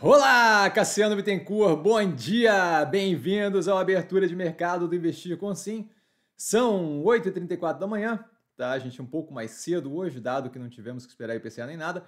Olá, Cassiano Bittencourt, bom dia! Bem-vindos ao Abertura de Mercado do Investir com Sim. São 8h34 da manhã, tá? A gente um pouco mais cedo hoje, dado que não tivemos que esperar IPCA nem nada,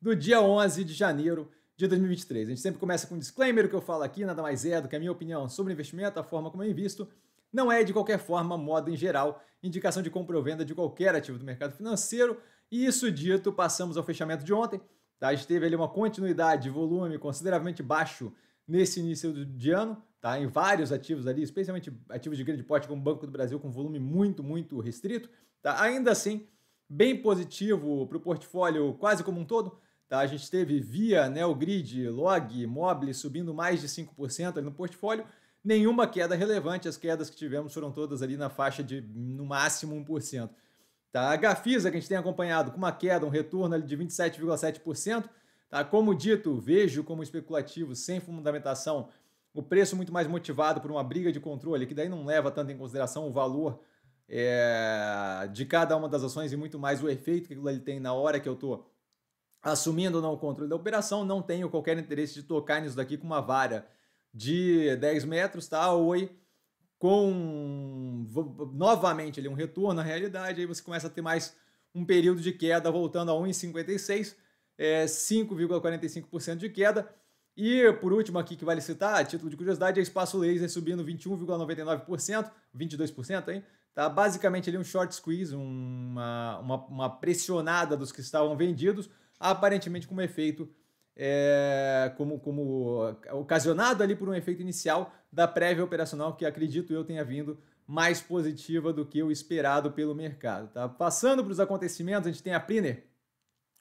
do dia 11 de janeiro de 2023. A gente sempre começa com um disclaimer, o que eu falo aqui nada mais é do que a minha opinião sobre investimento, a forma como eu invisto, não é de qualquer forma, modo em geral, indicação de compra ou venda de qualquer ativo do mercado financeiro. E isso dito, passamos ao fechamento de ontem, Tá? A gente teve ali uma continuidade, de volume consideravelmente baixo nesse início de ano, tá? em vários ativos ali, especialmente ativos de grande porte como o Banco do Brasil, com volume muito, muito restrito. Tá? Ainda assim, bem positivo para o portfólio quase como um todo. Tá? A gente teve Via, Neogrid, né, Log, Mobile subindo mais de 5% ali no portfólio. Nenhuma queda relevante, as quedas que tivemos foram todas ali na faixa de no máximo 1%. Tá? A Gafisa, que a gente tem acompanhado com uma queda, um retorno de 27,7%. Tá? Como dito, vejo como especulativo, sem fundamentação, o preço muito mais motivado por uma briga de controle, que daí não leva tanto em consideração o valor é, de cada uma das ações e muito mais o efeito que ele tem na hora que eu estou assumindo ou não o controle da operação. Não tenho qualquer interesse de tocar nisso daqui com uma vara de 10 metros, tá? Oi com novamente ali um retorno à realidade, aí você começa a ter mais um período de queda voltando a 1,56, é, 5,45% de queda. E por último aqui que vale citar, a título de curiosidade, é espaço laser subindo 21,99%, 22%, hein? Tá basicamente ali um short squeeze, uma, uma, uma pressionada dos que estavam vendidos, aparentemente com um efeito é, como, como ocasionado ali por um efeito inicial da prévia operacional que acredito eu tenha vindo mais positiva do que o esperado pelo mercado. Tá? Passando para os acontecimentos, a gente tem a Priner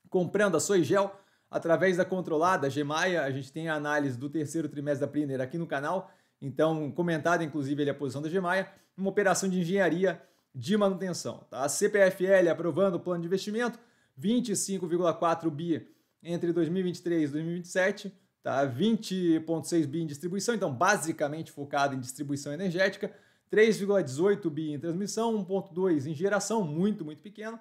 comprando a Soigel através da controlada Gemaia. A gente tem a análise do terceiro trimestre da Priner aqui no canal. Então, comentada inclusive ali a posição da Gemaia, uma operação de engenharia de manutenção. Tá? A CPFL aprovando o plano de investimento, 25,4 bi entre 2023 e 2027, tá? 20,6 bi em distribuição, então basicamente focado em distribuição energética, 3,18 bi em transmissão, 1,2 em geração, muito, muito pequeno,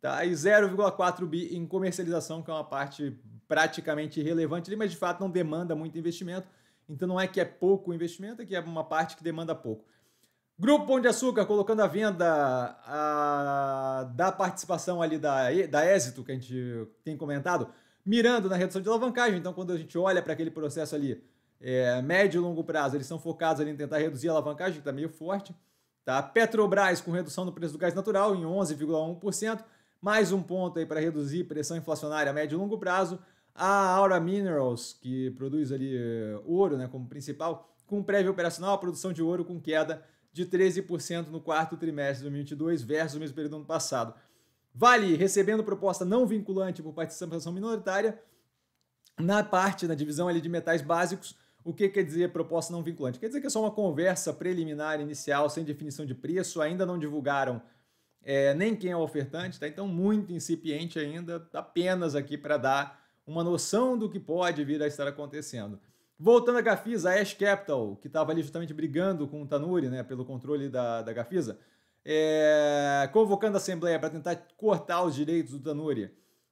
tá? e 0,4 bi em comercialização, que é uma parte praticamente irrelevante ali, mas de fato não demanda muito investimento. Então não é que é pouco investimento, é que é uma parte que demanda pouco. Grupo Pão de Açúcar colocando à venda a, da participação ali da, da Êxito, que a gente tem comentado, mirando na redução de alavancagem. Então, quando a gente olha para aquele processo ali, é, médio e longo prazo, eles são focados ali em tentar reduzir a alavancagem, que está meio forte. Tá? Petrobras com redução no preço do gás natural em 11,1%, mais um ponto aí para reduzir pressão inflacionária a médio e longo prazo. A Aura Minerals, que produz ali é, ouro né, como principal, com prévio operacional, a produção de ouro com queda de 13% no quarto trimestre de 2022 versus o mesmo período do ano passado. Vale recebendo proposta não vinculante por participação minoritária na parte, na divisão ali de metais básicos. O que quer dizer proposta não vinculante? Quer dizer que é só uma conversa preliminar, inicial, sem definição de preço, ainda não divulgaram é, nem quem é o ofertante, tá? então muito incipiente ainda, apenas aqui para dar uma noção do que pode vir a estar acontecendo. Voltando à Gafisa, a Ash Capital, que estava ali justamente brigando com o Tanuri né, pelo controle da, da Gafisa, é, convocando a Assembleia para tentar cortar os direitos do Tanuri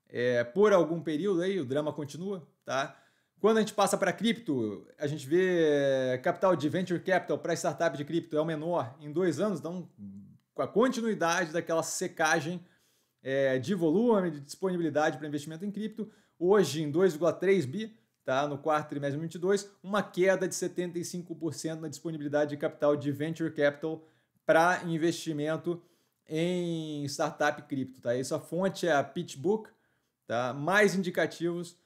é, por algum período aí, o drama continua, tá? Quando a gente passa para cripto, a gente vê capital de venture capital para startup de cripto é o menor em dois anos, então com a continuidade daquela secagem é, de volume, de disponibilidade para investimento em cripto, hoje em 2,3 bi, tá? no quarto trimestre de 2022, uma queda de 75% na disponibilidade de capital de venture capital para investimento em startup cripto. Tá? Essa fonte é a PitchBook, tá? mais indicativos,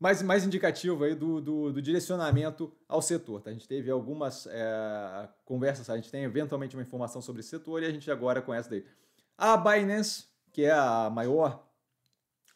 mais, mais indicativo aí do, do, do direcionamento ao setor. Tá? A gente teve algumas é, conversas, a gente tem eventualmente uma informação sobre esse setor e a gente agora conhece daí. A Binance, que é a maior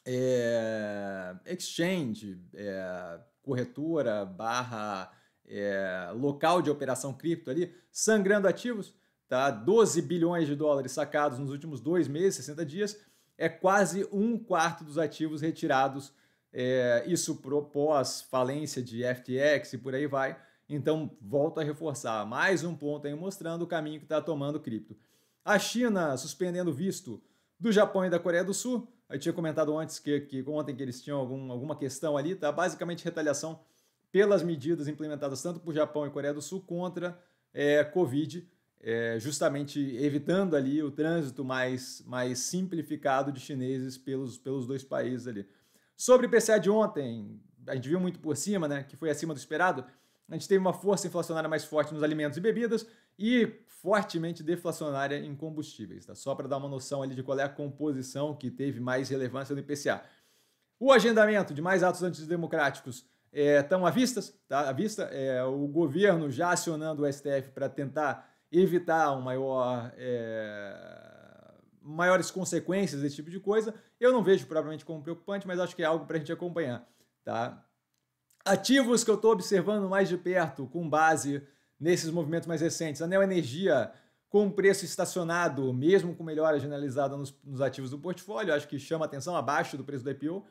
é, exchange, é, corretora, barra, é, local de operação cripto ali, sangrando ativos, tá? 12 bilhões de dólares sacados nos últimos dois meses, 60 dias, é quase um quarto dos ativos retirados. É, isso propôs falência de FTX e por aí vai. Então, volto a reforçar, mais um ponto aí mostrando o caminho que está tomando o cripto. A China suspendendo visto do Japão e da Coreia do Sul. Eu tinha comentado antes que, que ontem que eles tinham algum, alguma questão ali, tá? Basicamente retaliação pelas medidas implementadas tanto por Japão e Coreia do Sul contra é, Covid é, justamente evitando ali o trânsito mais, mais simplificado de chineses pelos, pelos dois países ali. Sobre o IPCA de ontem, a gente viu muito por cima, né, que foi acima do esperado, a gente teve uma força inflacionária mais forte nos alimentos e bebidas e fortemente deflacionária em combustíveis, tá? Só para dar uma noção ali de qual é a composição que teve mais relevância no IPCA. O agendamento de mais atos antidemocráticos estão é, à vista, tá? À vista, é, o governo já acionando o STF para tentar evitar um maior, é, maiores consequências desse tipo de coisa. Eu não vejo propriamente como preocupante, mas acho que é algo para a gente acompanhar. Tá? Ativos que eu estou observando mais de perto, com base nesses movimentos mais recentes. A Neo Energia com preço estacionado, mesmo com melhora generalizada nos, nos ativos do portfólio, acho que chama atenção abaixo do preço do IPO.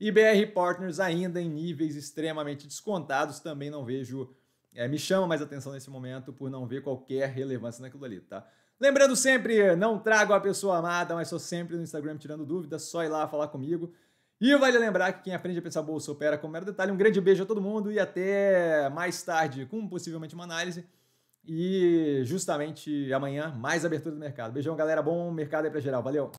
E BR Partners ainda em níveis extremamente descontados, também não vejo é, me chama mais atenção nesse momento por não ver qualquer relevância naquilo ali, tá? Lembrando sempre, não trago a pessoa amada, mas sou sempre no Instagram tirando dúvidas, só ir lá falar comigo. E vale lembrar que quem aprende a pensar bolsa opera o mero detalhe. Um grande beijo a todo mundo e até mais tarde com possivelmente uma análise. E justamente amanhã, mais abertura do mercado. Beijão, galera. Bom mercado aí pra geral. Valeu!